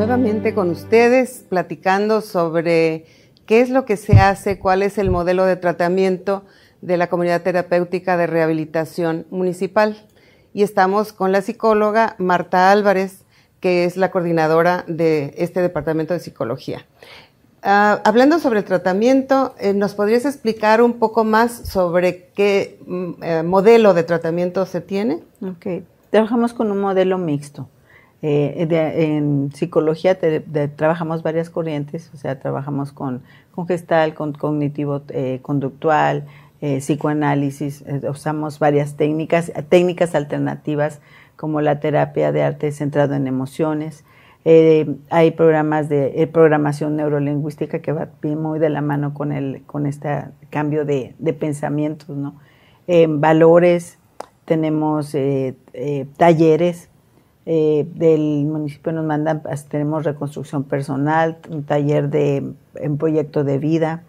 nuevamente con ustedes platicando sobre qué es lo que se hace, cuál es el modelo de tratamiento de la comunidad terapéutica de rehabilitación municipal. Y estamos con la psicóloga Marta Álvarez, que es la coordinadora de este departamento de psicología. Ah, hablando sobre el tratamiento, eh, ¿nos podrías explicar un poco más sobre qué mm, eh, modelo de tratamiento se tiene? Ok, trabajamos con un modelo mixto. Eh, en psicología trabajamos varias corrientes, o sea, trabajamos con, con gestal, con cognitivo eh, conductual, eh, psicoanálisis, usamos varias técnicas, técnicas alternativas como la terapia de arte centrado en emociones. hay programas de programación neurolingüística que va muy de la mano con, el, con este cambio de, de pensamientos, ¿no? valores, tenemos talleres eh, del municipio nos mandan, pues, tenemos reconstrucción personal, un taller de proyecto de vida.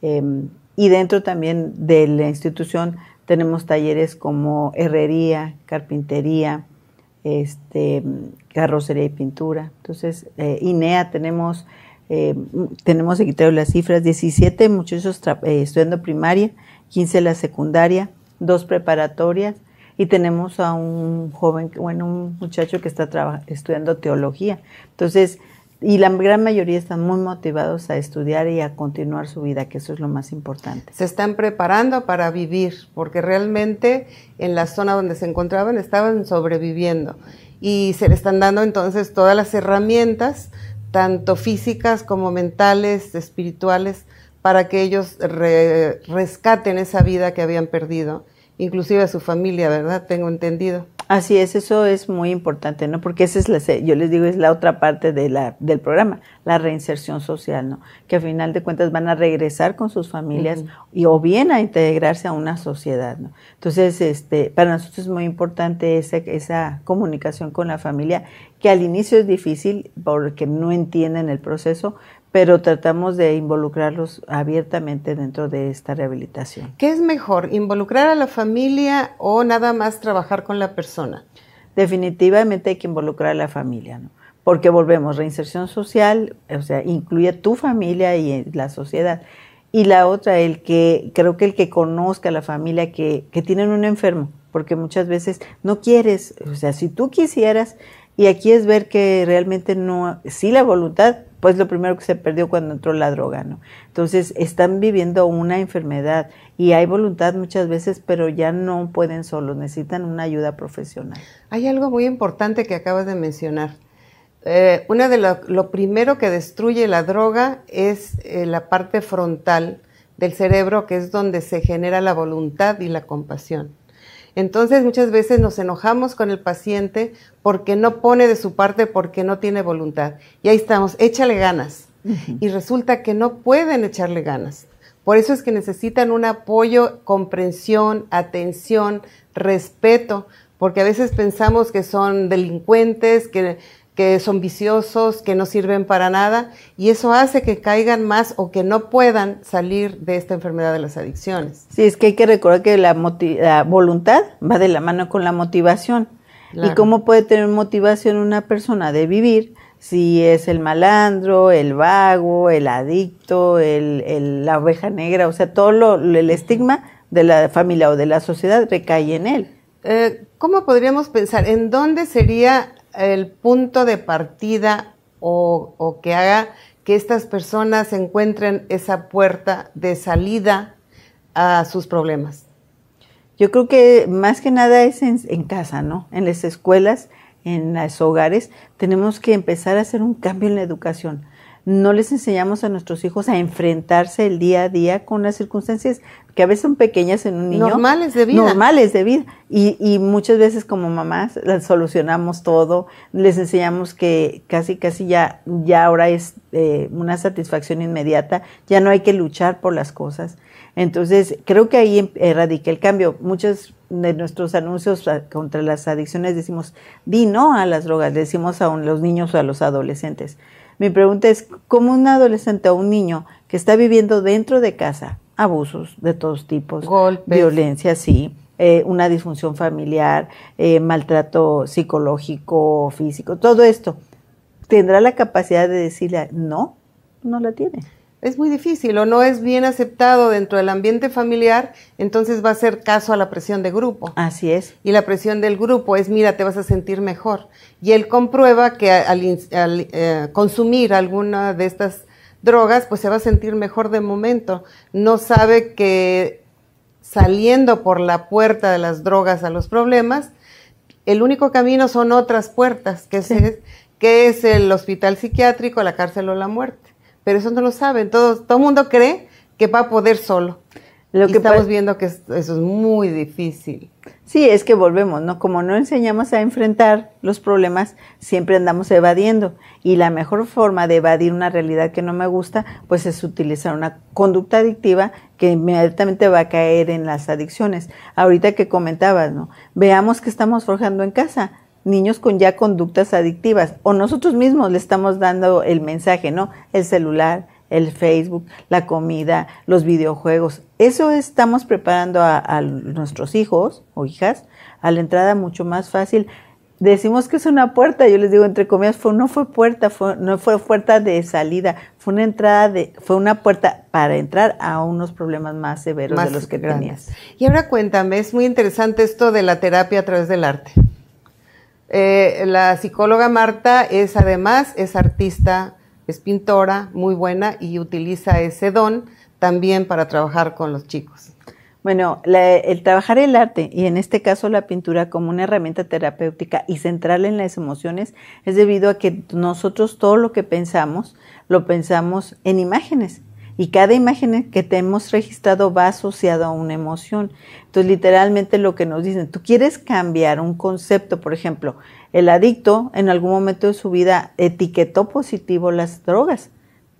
Em, y dentro también de la institución tenemos talleres como herrería, carpintería, este, carrocería y pintura. Entonces, eh, INEA tenemos, eh, tenemos, aquí las cifras, 17 muchachos estudiando primaria, 15 la secundaria, dos preparatorias, y tenemos a un joven, bueno, un muchacho que está estudiando teología. Entonces, y la gran mayoría están muy motivados a estudiar y a continuar su vida, que eso es lo más importante. Se están preparando para vivir, porque realmente en la zona donde se encontraban estaban sobreviviendo y se le están dando entonces todas las herramientas, tanto físicas como mentales, espirituales, para que ellos rescaten esa vida que habían perdido inclusive a su familia, ¿verdad? Tengo entendido. Así es, eso es muy importante, ¿no? Porque esa es la, yo les digo, es la otra parte de la, del programa, la reinserción social, ¿no? Que a final de cuentas van a regresar con sus familias y o bien a integrarse a una sociedad, ¿no? Entonces, este, para nosotros es muy importante esa, esa comunicación con la familia, que al inicio es difícil porque no entienden el proceso, pero tratamos de involucrarlos abiertamente dentro de esta rehabilitación. ¿Qué es mejor, involucrar a la familia o nada más trabajar con la persona? Definitivamente hay que involucrar a la familia, ¿no? porque volvemos, reinserción social, o sea, incluye a tu familia y eh, la sociedad. Y la otra, el que, creo que el que conozca a la familia que, que tienen un enfermo, porque muchas veces no quieres, o sea, si tú quisieras, y aquí es ver que realmente no, sí la voluntad, pues lo primero que se perdió cuando entró la droga, ¿no? Entonces están viviendo una enfermedad y hay voluntad muchas veces, pero ya no pueden solos, necesitan una ayuda profesional. Hay algo muy importante que acabas de mencionar. Eh, una de lo, primero que destruye la droga es eh, la parte frontal del cerebro, que es donde se genera la voluntad y la compasión. Entonces muchas veces nos enojamos con el paciente porque no pone de su parte, porque no tiene voluntad. Y ahí estamos, échale ganas. Y resulta que no pueden echarle ganas. Por eso es que necesitan un apoyo, comprensión, atención, respeto, porque a veces pensamos que son delincuentes, que que son viciosos, que no sirven para nada, y eso hace que caigan más o que no puedan salir de esta enfermedad de las adicciones. Sí, es que hay que recordar que la, voluntad va de la mano con la motivación. ¿Y cómo puede tener motivación una persona de vivir si es el malandro, el vago, el adicto, el, la oveja negra? O sea, todo lo, el estigma de la familia o de la sociedad recae en él. Eh, ¿Cómo podríamos pensar? ¿En dónde sería el punto de partida o, que haga que estas personas encuentren esa puerta de salida a sus problemas? Yo creo que más que nada es en, casa, ¿no? En las escuelas, en los hogares, tenemos que empezar a hacer un cambio en la educación no les enseñamos a nuestros hijos a enfrentarse el día a día con las circunstancias que a veces son pequeñas en un niño. Normales de vida. Normales de vida. Y, y muchas veces como mamás solucionamos todo, les enseñamos que casi, casi ya, ya ahora es eh, una satisfacción inmediata, ya no hay que luchar por las cosas. Entonces, creo que ahí em, radica el cambio. Muchos de nuestros anuncios contra las adicciones decimos, di no a las drogas, decimos a los niños o a los adolescentes. Mi pregunta es, ¿cómo un adolescente o un niño que está viviendo dentro de casa, abusos de todos tipos, violencia, sí, eh, una disfunción familiar, eh, maltrato psicológico, físico, todo esto, ¿tendrá la capacidad de decirle, no, no la tiene? es muy difícil o no es bien aceptado dentro del ambiente familiar, entonces va a ser caso a la presión de grupo. Así es. Y la presión del grupo es, mira, te vas a sentir mejor. Y él comprueba que al, eh, consumir alguna de estas drogas, pues se va a sentir mejor de momento. No sabe que saliendo por la puerta de las drogas a los problemas, el único camino son otras puertas, que, que es el hospital psiquiátrico, la cárcel o la muerte pero eso no lo saben. Todo, todo el mundo cree que va a poder solo. Lo que estamos viendo que eso es muy difícil. Sí, es que volvemos, ¿no? Como no enseñamos a enfrentar los problemas, siempre andamos evadiendo. Y la mejor forma de evadir una realidad que no me gusta, pues es utilizar una conducta adictiva que inmediatamente va a caer en las adicciones. Ahorita que comentabas, ¿no? Veamos que estamos forjando en casa niños con ya conductas adictivas o nosotros mismos le estamos dando el mensaje, ¿no? El celular, el Facebook, la comida, los videojuegos. Eso estamos preparando a, nuestros hijos o hijas a la entrada mucho más fácil. Decimos que es una puerta, yo les digo entre comillas, no fue puerta, no fue puerta de salida, fue una entrada de, fue una puerta para entrar a unos problemas más severos de los que tenías. Y ahora cuéntame, es muy interesante esto de la terapia a través del arte. Eh, la psicóloga Marta es además, es artista, es pintora muy buena y utiliza ese don también para trabajar con los chicos. Bueno, el trabajar el arte y en este caso la pintura como una herramienta terapéutica y central en las emociones es debido a que nosotros todo lo que pensamos lo pensamos en imágenes y cada imagen que te hemos registrado va asociado a una emoción. Entonces, literalmente lo que nos dicen, tú quieres cambiar un concepto, por ejemplo, el adicto en algún momento de su vida etiquetó positivo las drogas,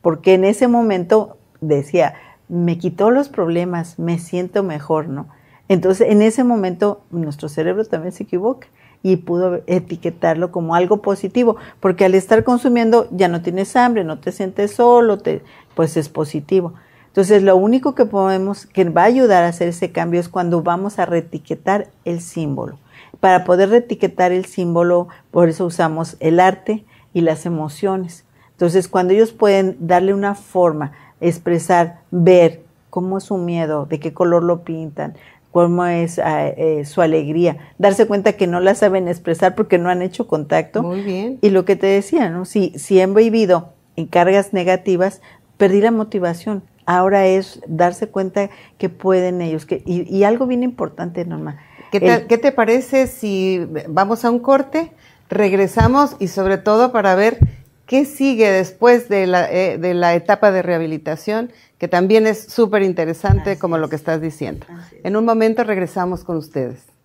porque en ese momento decía, me quitó los problemas, me siento mejor, ¿no? Entonces, en ese momento, nuestro cerebro también se equivoca y pudo etiquetarlo como algo positivo, porque al estar consumiendo ya no tienes hambre, no te sientes solo, te, pues es positivo. Entonces, lo único que podemos, que va a ayudar a hacer ese cambio es cuando vamos a retiquetar el símbolo. Para poder retiquetar el símbolo, por eso usamos el arte y las emociones. Entonces, cuando ellos pueden darle una forma, expresar, ver cómo es su miedo, de qué color lo pintan, cómo es ah, eh, su alegría, darse cuenta que no la saben expresar porque no han hecho contacto. Muy bien. Y lo que te decía, ¿no? Si, si han vivido en cargas negativas, perdí la motivación. Ahora es darse cuenta que pueden ellos. Que, y, algo bien importante, Norma. ¿Qué ¿Qué te parece si vamos a un corte, regresamos y sobre todo para ver ¿Qué sigue después de la, eh, de la etapa de rehabilitación? Que también es súper interesante como lo que estás diciendo. En un momento regresamos con ustedes.